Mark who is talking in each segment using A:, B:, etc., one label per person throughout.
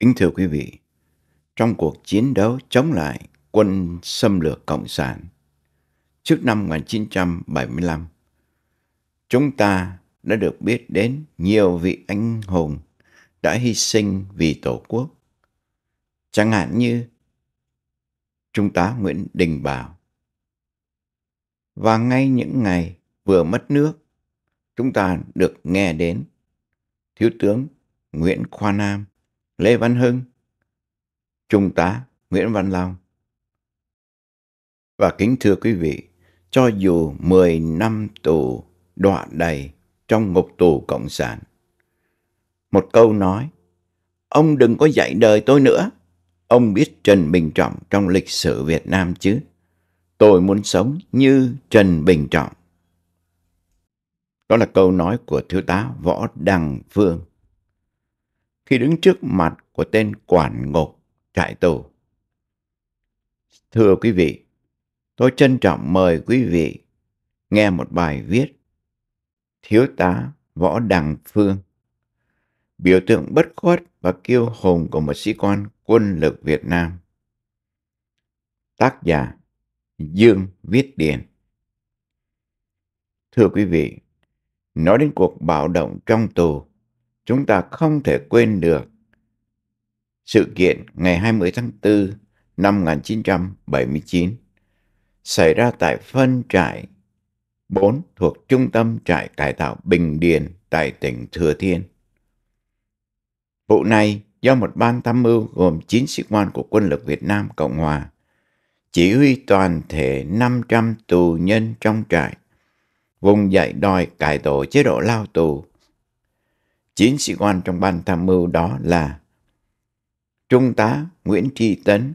A: Kính thưa quý vị, trong cuộc chiến đấu chống lại quân xâm lược Cộng sản trước năm 1975, chúng ta đã được biết đến nhiều vị anh hùng đã hy sinh vì Tổ quốc. Chẳng hạn như Trung tá Nguyễn Đình Bảo. Và ngay những ngày vừa mất nước, chúng ta được nghe đến Thiếu tướng Nguyễn Khoa Nam Lê Văn Hưng, Trung tá Nguyễn Văn Long. Và kính thưa quý vị, cho dù 10 năm tù đọa đầy trong ngục tù Cộng sản, một câu nói, ông đừng có dạy đời tôi nữa. Ông biết Trần Bình Trọng trong lịch sử Việt Nam chứ. Tôi muốn sống như Trần Bình Trọng. Đó là câu nói của Thiếu tá Võ Đăng Phương khi đứng trước mặt của tên quản ngục trại tù. Thưa quý vị, tôi trân trọng mời quý vị nghe một bài viết Thiếu tá Võ Đằng Phương biểu tượng bất khuất và kiêu hùng của một sĩ quan quân lực Việt Nam. Tác giả Dương Viết Điền Thưa quý vị, nói đến cuộc bạo động trong tù chúng ta không thể quên được sự kiện ngày 20 tháng 4 năm 1979 xảy ra tại phân trại 4 thuộc trung tâm trại cải tạo Bình Điền tại tỉnh Thừa Thiên. Vụ này do một ban tham mưu gồm 9 sĩ quan của quân lực Việt Nam Cộng Hòa chỉ huy toàn thể 500 tù nhân trong trại, vùng dạy đòi cải tổ chế độ lao tù Chín sĩ quan trong ban tham mưu đó là Trung tá Nguyễn Tri Tấn,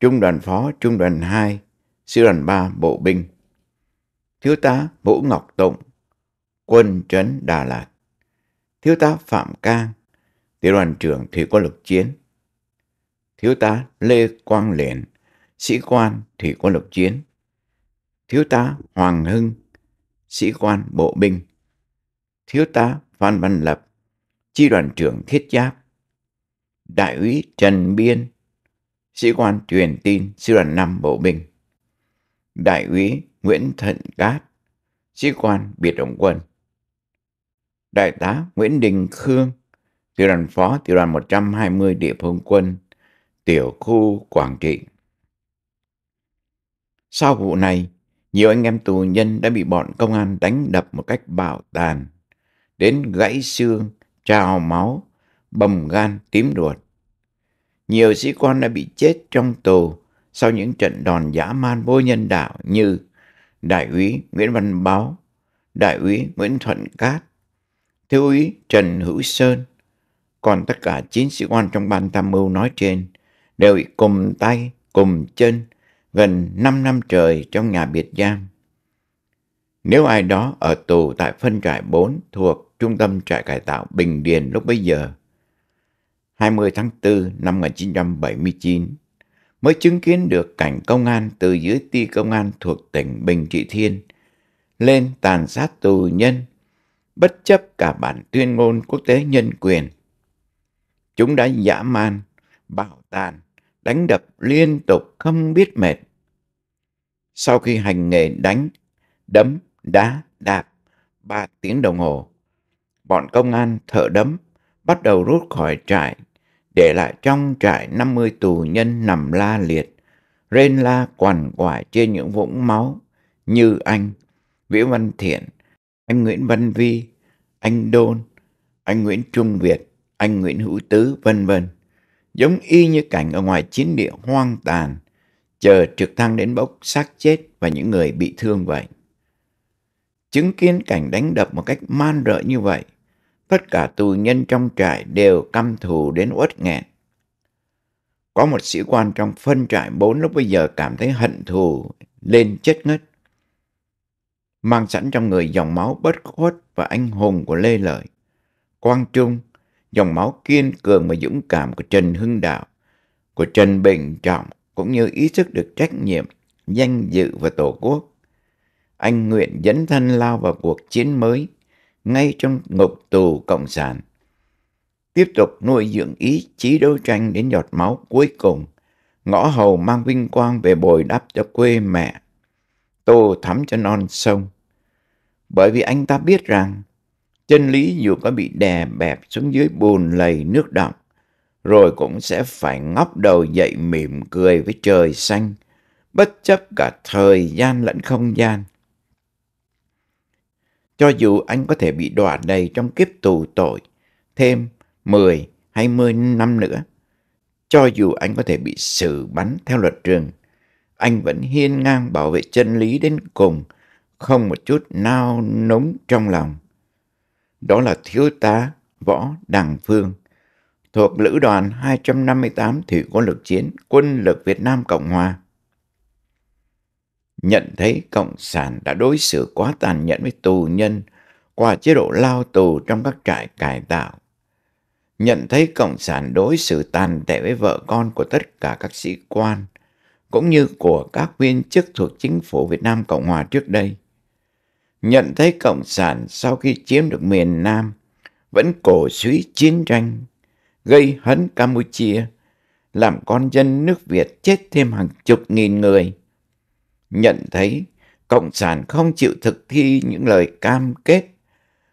A: Trung đoàn phó Trung đoàn 2, Sư đoàn 3 Bộ binh, Thiếu tá Vũ Ngọc Tụng, quân trấn Đà Lạt, Thiếu tá Phạm Cang, tiểu đoàn trưởng Thủy quân lực chiến, Thiếu tá Lê Quang Liền, sĩ quan Thủy quân lực chiến, Thiếu tá Hoàng Hưng, sĩ quan bộ binh, Thiếu tá Phan Văn Lập, chi đoàn trưởng thiết giáp, đại úy Trần Biên, sĩ quan truyền tin sư đoàn 5 bộ binh, đại úy Nguyễn Thận Cát, sĩ quan biệt động quân, đại tá Nguyễn Đình Khương, tiểu đoàn phó tiểu đoàn 120 địa phương quân, tiểu khu Quảng Trị. Sau vụ này, nhiều anh em tù nhân đã bị bọn công an đánh đập một cách bạo tàn, đến gãy xương, trào máu, bầm gan tím ruột. Nhiều sĩ quan đã bị chết trong tù sau những trận đòn dã man vô nhân đạo như Đại úy Nguyễn Văn Báo, Đại úy Nguyễn Thuận Cát, Thiếu úy Trần Hữu Sơn. Còn tất cả 9 sĩ quan trong ban tham mưu nói trên đều bị cùng tay, cùng chân gần 5 năm trời trong nhà biệt giam. Nếu ai đó ở tù tại phân trại 4 thuộc Trung tâm Trại Cải tạo Bình Điền lúc bấy giờ, 20 tháng 4 năm 1979, mới chứng kiến được cảnh công an từ dưới ti công an thuộc tỉnh Bình Trị Thiên lên tàn sát tù nhân, bất chấp cả bản tuyên ngôn quốc tế nhân quyền. Chúng đã dã man, bạo tàn, đánh đập liên tục không biết mệt. Sau khi hành nghề đánh, đấm đá đạp ba tiếng đồng hồ. Bọn công an thở đấm, bắt đầu rút khỏi trại, để lại trong trại 50 tù nhân nằm la liệt, rên la quằn quại trên những vũng máu như anh, Vĩ Văn Thiện, anh Nguyễn Văn Vi, anh Đôn, anh Nguyễn Trung Việt, anh Nguyễn Hữu Tứ, vân vân. Giống y như cảnh ở ngoài chiến địa hoang tàn, chờ trực thăng đến bốc xác chết và những người bị thương vậy. Chứng kiến cảnh đánh đập một cách man rợ như vậy, tất cả tù nhân trong trại đều căm thù đến uất nghẹn. Có một sĩ quan trong phân trại bốn lúc bây giờ cảm thấy hận thù lên chết ngất. Mang sẵn trong người dòng máu bất khuất và anh hùng của Lê Lợi, Quang Trung, dòng máu kiên cường và dũng cảm của Trần Hưng Đạo, của Trần Bình Trọng cũng như ý thức được trách nhiệm, danh dự và tổ quốc anh nguyện dấn thân lao vào cuộc chiến mới, ngay trong ngục tù Cộng sản. Tiếp tục nuôi dưỡng ý chí đấu tranh đến giọt máu cuối cùng, ngõ hầu mang vinh quang về bồi đắp cho quê mẹ, tô thắm cho non sông. Bởi vì anh ta biết rằng, chân lý dù có bị đè bẹp xuống dưới bùn lầy nước đọng, rồi cũng sẽ phải ngóc đầu dậy mỉm cười với trời xanh, bất chấp cả thời gian lẫn không gian cho dù anh có thể bị đọa đầy trong kiếp tù tội thêm 10 hay 20 năm nữa. Cho dù anh có thể bị xử bắn theo luật trường, anh vẫn hiên ngang bảo vệ chân lý đến cùng, không một chút nao núng trong lòng. Đó là thiếu tá Võ Đằng Phương, thuộc Lữ đoàn 258 Thủy quân lực chiến Quân lực Việt Nam Cộng Hòa nhận thấy Cộng sản đã đối xử quá tàn nhẫn với tù nhân qua chế độ lao tù trong các trại cải tạo. Nhận thấy Cộng sản đối xử tàn tệ với vợ con của tất cả các sĩ quan, cũng như của các viên chức thuộc chính phủ Việt Nam Cộng Hòa trước đây. Nhận thấy Cộng sản sau khi chiếm được miền Nam vẫn cổ suý chiến tranh, gây hấn Campuchia, làm con dân nước Việt chết thêm hàng chục nghìn người nhận thấy Cộng sản không chịu thực thi những lời cam kết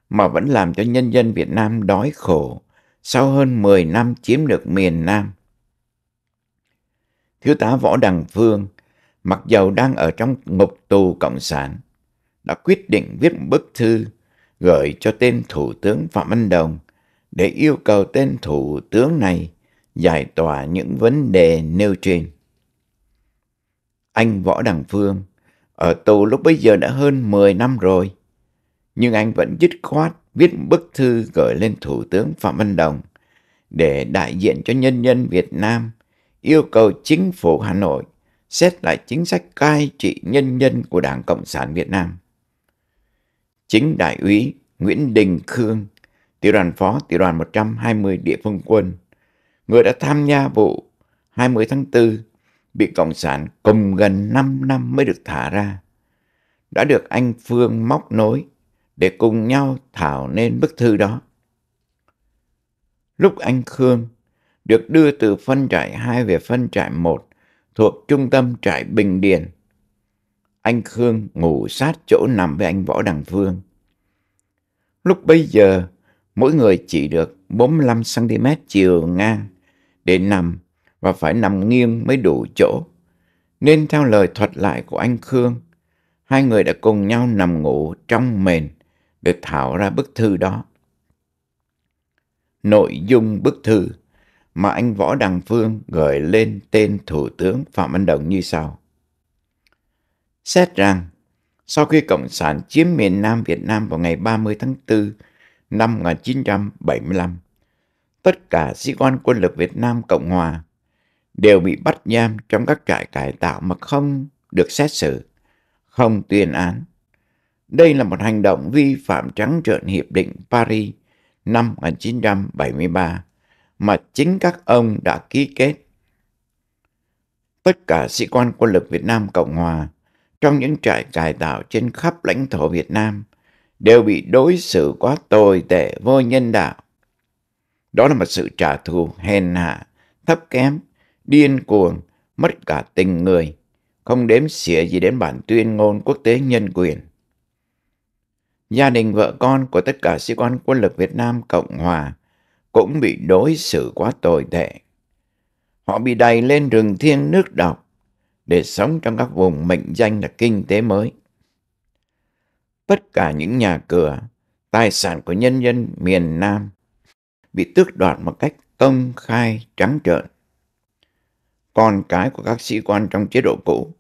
A: mà vẫn làm cho nhân dân Việt Nam đói khổ sau hơn 10 năm chiếm được miền Nam. Thiếu tá Võ Đằng Phương, mặc dầu đang ở trong ngục tù Cộng sản, đã quyết định viết một bức thư gửi cho tên Thủ tướng Phạm Văn Đồng để yêu cầu tên Thủ tướng này giải tỏa những vấn đề nêu trên anh Võ Đằng Phương ở tù lúc bấy giờ đã hơn 10 năm rồi. Nhưng anh vẫn dứt khoát viết bức thư gửi lên Thủ tướng Phạm Văn Đồng để đại diện cho nhân dân Việt Nam yêu cầu chính phủ Hà Nội xét lại chính sách cai trị nhân dân của Đảng Cộng sản Việt Nam. Chính đại úy Nguyễn Đình Khương, tiểu đoàn phó tiểu đoàn 120 địa phương quân, người đã tham gia vụ 20 tháng 4 bị Cộng sản cùng gần 5 năm mới được thả ra. Đã được anh Phương móc nối để cùng nhau thảo nên bức thư đó. Lúc anh Khương được đưa từ phân trại 2 về phân trại 1 thuộc trung tâm trại Bình Điền, anh Khương ngủ sát chỗ nằm với anh Võ Đằng Phương. Lúc bây giờ, mỗi người chỉ được 45cm chiều ngang để nằm và phải nằm nghiêng mới đủ chỗ. Nên theo lời thuật lại của anh Khương, hai người đã cùng nhau nằm ngủ trong mền để thảo ra bức thư đó. Nội dung bức thư mà anh Võ Đằng Phương gửi lên tên Thủ tướng Phạm Văn Đồng như sau. Xét rằng, sau khi Cộng sản chiếm miền Nam Việt Nam vào ngày 30 tháng 4 năm 1975, tất cả sĩ quan quân lực Việt Nam Cộng Hòa đều bị bắt giam trong các trại cải tạo mà không được xét xử, không tuyên án. Đây là một hành động vi phạm trắng trợn Hiệp định Paris năm 1973 mà chính các ông đã ký kết. Tất cả sĩ quan quân lực Việt Nam Cộng Hòa trong những trại cải tạo trên khắp lãnh thổ Việt Nam đều bị đối xử quá tồi tệ vô nhân đạo. Đó là một sự trả thù hèn hạ, thấp kém điên cuồng, mất cả tình người, không đếm xỉa gì đến bản tuyên ngôn quốc tế nhân quyền. Gia đình vợ con của tất cả sĩ quan quân lực Việt Nam Cộng Hòa cũng bị đối xử quá tồi tệ. Họ bị đầy lên rừng thiêng nước độc để sống trong các vùng mệnh danh là kinh tế mới. Tất cả những nhà cửa, tài sản của nhân dân miền Nam bị tước đoạt một cách công khai trắng trợn con cái của các sĩ quan trong chế độ cũ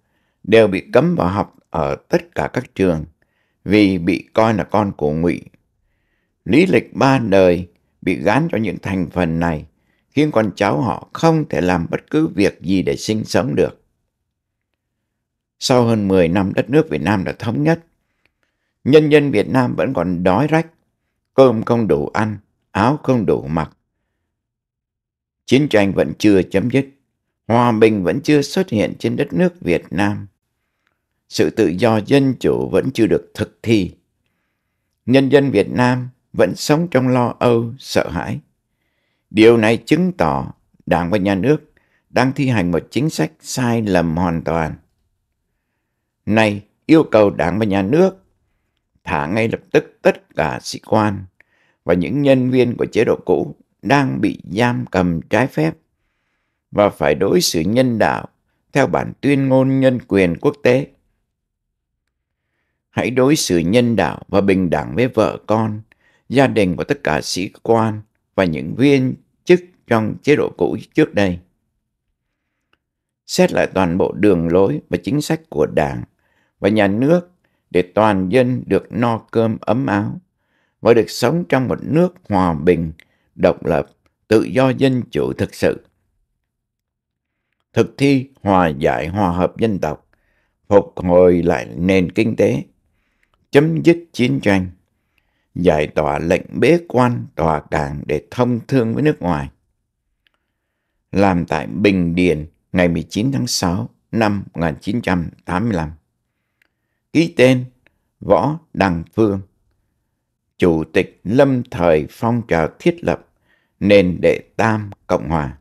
A: đều bị cấm vào học ở tất cả các trường vì bị coi là con của ngụy lý lịch ba đời bị gán cho những thành phần này khiến con cháu họ không thể làm bất cứ việc gì để sinh sống được sau hơn 10 năm đất nước Việt Nam đã thống nhất. Nhân dân Việt Nam vẫn còn đói rách, cơm không đủ ăn, áo không đủ mặc. Chiến tranh vẫn chưa chấm dứt hòa bình vẫn chưa xuất hiện trên đất nước Việt Nam. Sự tự do dân chủ vẫn chưa được thực thi. Nhân dân Việt Nam vẫn sống trong lo âu, sợ hãi. Điều này chứng tỏ Đảng và Nhà nước đang thi hành một chính sách sai lầm hoàn toàn. Nay yêu cầu Đảng và Nhà nước thả ngay lập tức tất cả sĩ quan và những nhân viên của chế độ cũ đang bị giam cầm trái phép và phải đối xử nhân đạo theo bản tuyên ngôn nhân quyền quốc tế. Hãy đối xử nhân đạo và bình đẳng với vợ con, gia đình và tất cả sĩ quan và những viên chức trong chế độ cũ trước đây. Xét lại toàn bộ đường lối và chính sách của Đảng và nhà nước để toàn dân được no cơm ấm áo và được sống trong một nước hòa bình, độc lập, tự do dân chủ thực sự thực thi hòa giải hòa hợp dân tộc, phục hồi lại nền kinh tế, chấm dứt chiến tranh, giải tỏa lệnh bế quan tòa cảng để thông thương với nước ngoài. Làm tại Bình Điền ngày 19 tháng 6 năm 1985. Ký tên Võ Đăng Phương Chủ tịch lâm thời phong trào thiết lập nền đệ tam Cộng hòa.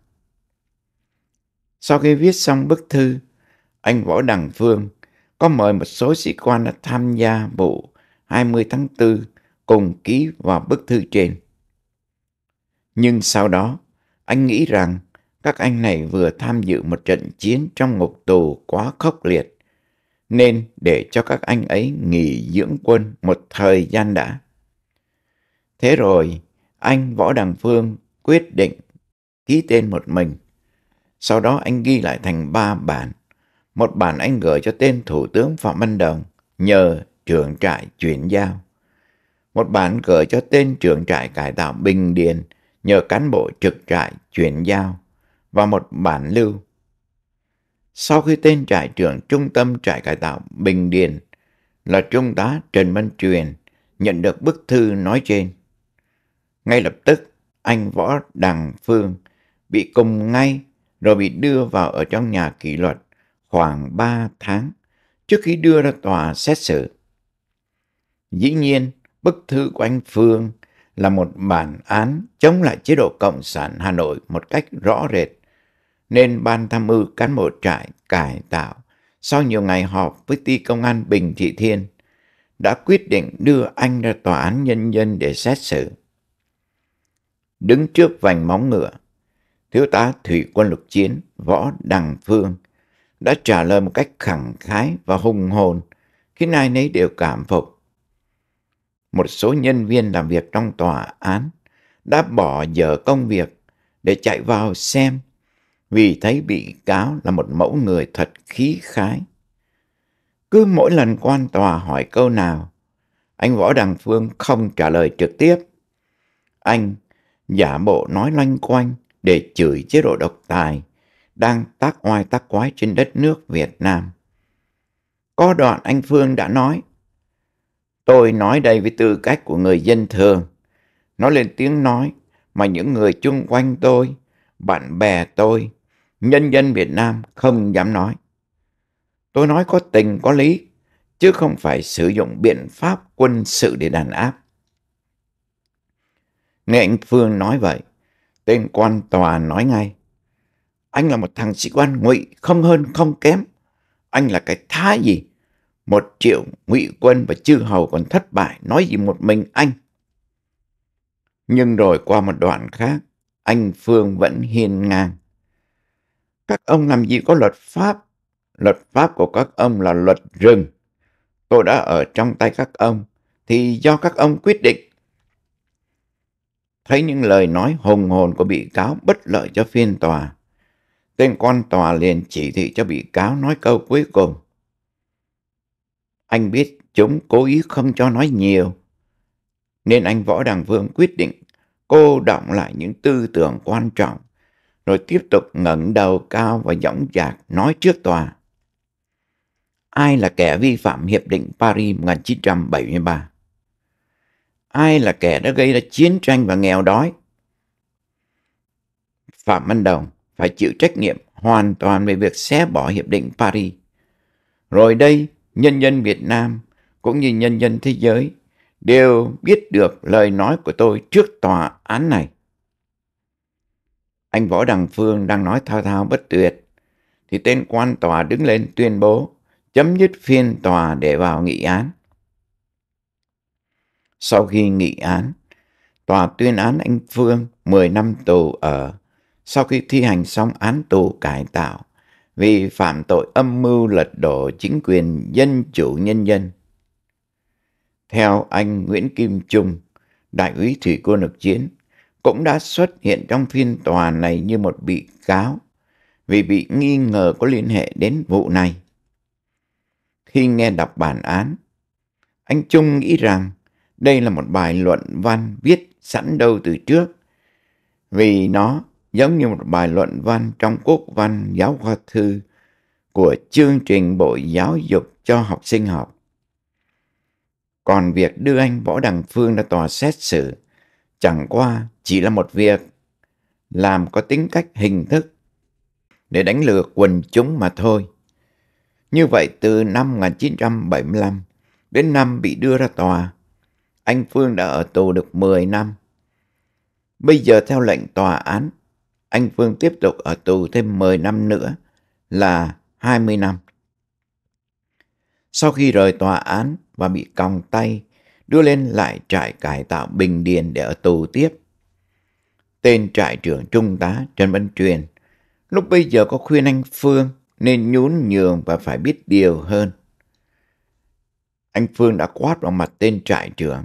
A: Sau khi viết xong bức thư, anh Võ Đằng Phương có mời một số sĩ quan đã tham gia vụ 20 tháng 4 cùng ký vào bức thư trên. Nhưng sau đó, anh nghĩ rằng các anh này vừa tham dự một trận chiến trong ngục tù quá khốc liệt, nên để cho các anh ấy nghỉ dưỡng quân một thời gian đã. Thế rồi, anh Võ Đằng Phương quyết định ký tên một mình sau đó anh ghi lại thành ba bản. Một bản anh gửi cho tên Thủ tướng Phạm Văn Đồng nhờ trưởng trại chuyển giao. Một bản gửi cho tên trưởng trại cải tạo Bình Điền nhờ cán bộ trực trại chuyển giao và một bản lưu. Sau khi tên trại trưởng trung tâm trại cải tạo Bình Điền là Trung tá Trần Văn Truyền nhận được bức thư nói trên. Ngay lập tức, anh Võ Đằng Phương bị cùng ngay rồi bị đưa vào ở trong nhà kỷ luật khoảng 3 tháng trước khi đưa ra tòa xét xử. Dĩ nhiên, bức thư của anh Phương là một bản án chống lại chế độ Cộng sản Hà Nội một cách rõ rệt, nên Ban Tham mưu cán bộ trại cải tạo sau nhiều ngày họp với ti công an Bình Thị Thiên đã quyết định đưa anh ra tòa án nhân dân để xét xử. Đứng trước vành móng ngựa, Thiếu tá Thủy quân lục chiến Võ Đằng Phương đã trả lời một cách khẳng khái và hùng hồn, khiến ai nấy đều cảm phục. Một số nhân viên làm việc trong tòa án đã bỏ giờ công việc để chạy vào xem vì thấy bị cáo là một mẫu người thật khí khái. Cứ mỗi lần quan tòa hỏi câu nào, anh Võ Đằng Phương không trả lời trực tiếp. Anh giả bộ nói loanh quanh để chửi chế độ độc tài đang tác oai tác quái trên đất nước Việt Nam. Có đoạn anh Phương đã nói, tôi nói đây với tư cách của người dân thường, nó lên tiếng nói mà những người chung quanh tôi, bạn bè tôi, nhân dân Việt Nam không dám nói. Tôi nói có tình có lý, chứ không phải sử dụng biện pháp quân sự để đàn áp. Nghe anh Phương nói vậy, Tên quan tòa nói ngay. Anh là một thằng sĩ quan ngụy, không hơn không kém. Anh là cái thái gì? Một triệu ngụy quân và chư hầu còn thất bại, nói gì một mình anh? Nhưng rồi qua một đoạn khác, anh Phương vẫn hiên ngang. Các ông làm gì có luật pháp? Luật pháp của các ông là luật rừng. Tôi đã ở trong tay các ông, thì do các ông quyết định thấy những lời nói hùng hồn của bị cáo bất lợi cho phiên tòa. Tên quan tòa liền chỉ thị cho bị cáo nói câu cuối cùng. Anh biết chúng cố ý không cho nói nhiều, nên anh Võ Đằng Vương quyết định cô động lại những tư tưởng quan trọng, rồi tiếp tục ngẩng đầu cao và dõng dạc nói trước tòa. Ai là kẻ vi phạm Hiệp định Paris 1973? ai là kẻ đã gây ra chiến tranh và nghèo đói. Phạm Văn Đồng phải chịu trách nhiệm hoàn toàn về việc xé bỏ Hiệp định Paris. Rồi đây, nhân dân Việt Nam cũng như nhân dân thế giới đều biết được lời nói của tôi trước tòa án này. Anh Võ Đằng Phương đang nói thao thao bất tuyệt, thì tên quan tòa đứng lên tuyên bố chấm dứt phiên tòa để vào nghị án. Sau khi nghị án, tòa tuyên án anh Phương 10 năm tù ở sau khi thi hành xong án tù cải tạo vì phạm tội âm mưu lật đổ chính quyền dân chủ nhân dân. Theo anh Nguyễn Kim Trung, đại úy thủy quân lực chiến, cũng đã xuất hiện trong phiên tòa này như một bị cáo vì bị nghi ngờ có liên hệ đến vụ này. Khi nghe đọc bản án, anh Trung nghĩ rằng đây là một bài luận văn viết sẵn đâu từ trước, vì nó giống như một bài luận văn trong quốc văn giáo khoa thư của chương trình Bộ Giáo dục cho học sinh học. Còn việc đưa anh Võ Đằng Phương ra tòa xét xử chẳng qua chỉ là một việc làm có tính cách hình thức để đánh lừa quần chúng mà thôi. Như vậy từ năm 1975 đến năm bị đưa ra tòa, anh Phương đã ở tù được 10 năm. Bây giờ theo lệnh tòa án, anh Phương tiếp tục ở tù thêm 10 năm nữa là 20 năm. Sau khi rời tòa án và bị còng tay, đưa lên lại trại cải tạo Bình Điền để ở tù tiếp. Tên trại trưởng Trung tá Trần Văn Truyền lúc bây giờ có khuyên anh Phương nên nhún nhường và phải biết điều hơn. Anh Phương đã quát vào mặt tên trại trưởng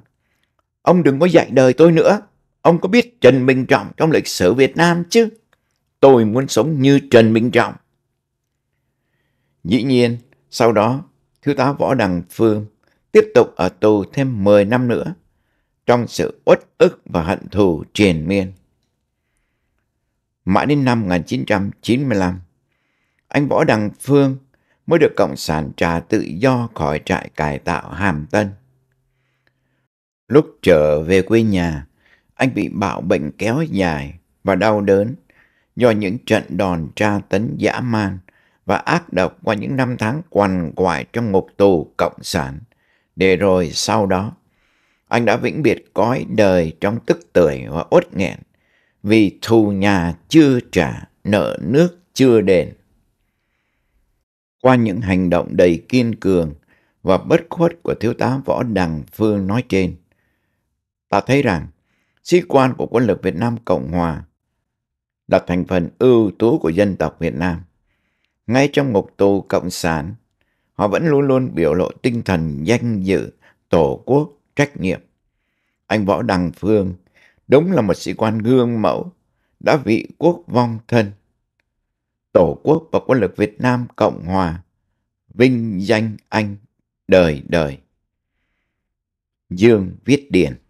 A: Ông đừng có dạy đời tôi nữa. Ông có biết Trần Minh Trọng trong lịch sử Việt Nam chứ? Tôi muốn sống như Trần Minh Trọng. Dĩ nhiên, sau đó, thiếu tá Võ Đằng Phương tiếp tục ở tù thêm 10 năm nữa trong sự uất ức và hận thù triền miên. Mãi đến năm 1995, anh Võ Đằng Phương mới được Cộng sản trả tự do khỏi trại cải tạo Hàm Tân. Lúc trở về quê nhà, anh bị bạo bệnh kéo dài và đau đớn do những trận đòn tra tấn dã man và ác độc qua những năm tháng quằn quại trong ngục tù cộng sản. Để rồi sau đó, anh đã vĩnh biệt cõi đời trong tức tưởi và uất nghẹn vì thù nhà chưa trả, nợ nước chưa đền. Qua những hành động đầy kiên cường và bất khuất của thiếu tá Võ Đằng Phương nói trên, ta thấy rằng sĩ quan của quân lực Việt Nam Cộng Hòa là thành phần ưu tú của dân tộc Việt Nam. Ngay trong ngục tù Cộng sản, họ vẫn luôn luôn biểu lộ tinh thần danh dự, tổ quốc, trách nhiệm. Anh Võ Đăng Phương đúng là một sĩ quan gương mẫu, đã vị quốc vong thân. Tổ quốc và quân lực Việt Nam Cộng Hòa, vinh danh anh đời đời. Dương viết điển